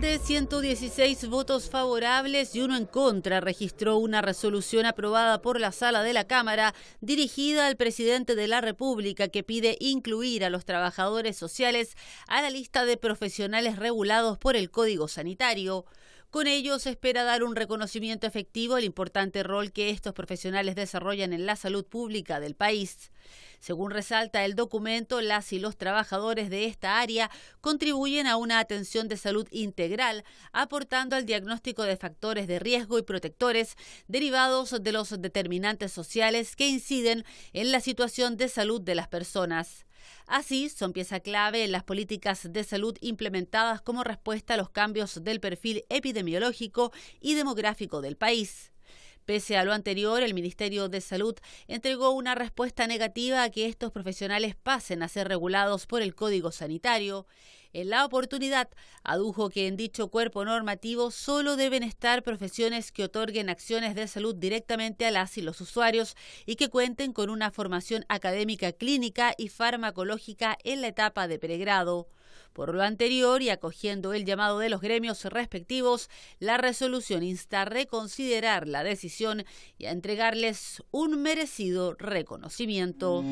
de 116 votos favorables y uno en contra, registró una resolución aprobada por la sala de la Cámara dirigida al presidente de la República que pide incluir a los trabajadores sociales a la lista de profesionales regulados por el Código Sanitario. Con ello se espera dar un reconocimiento efectivo al importante rol que estos profesionales desarrollan en la salud pública del país. Según resalta el documento, las y los trabajadores de esta área contribuyen a una atención de salud integral, aportando al diagnóstico de factores de riesgo y protectores derivados de los determinantes sociales que inciden en la situación de salud de las personas. Así, son pieza clave en las políticas de salud implementadas como respuesta a los cambios del perfil epidemiológico y demográfico del país. Pese a lo anterior, el Ministerio de Salud entregó una respuesta negativa a que estos profesionales pasen a ser regulados por el Código Sanitario. En la oportunidad, adujo que en dicho cuerpo normativo solo deben estar profesiones que otorguen acciones de salud directamente a las y los usuarios y que cuenten con una formación académica clínica y farmacológica en la etapa de pregrado. Por lo anterior y acogiendo el llamado de los gremios respectivos, la resolución insta a reconsiderar la decisión y a entregarles un merecido reconocimiento.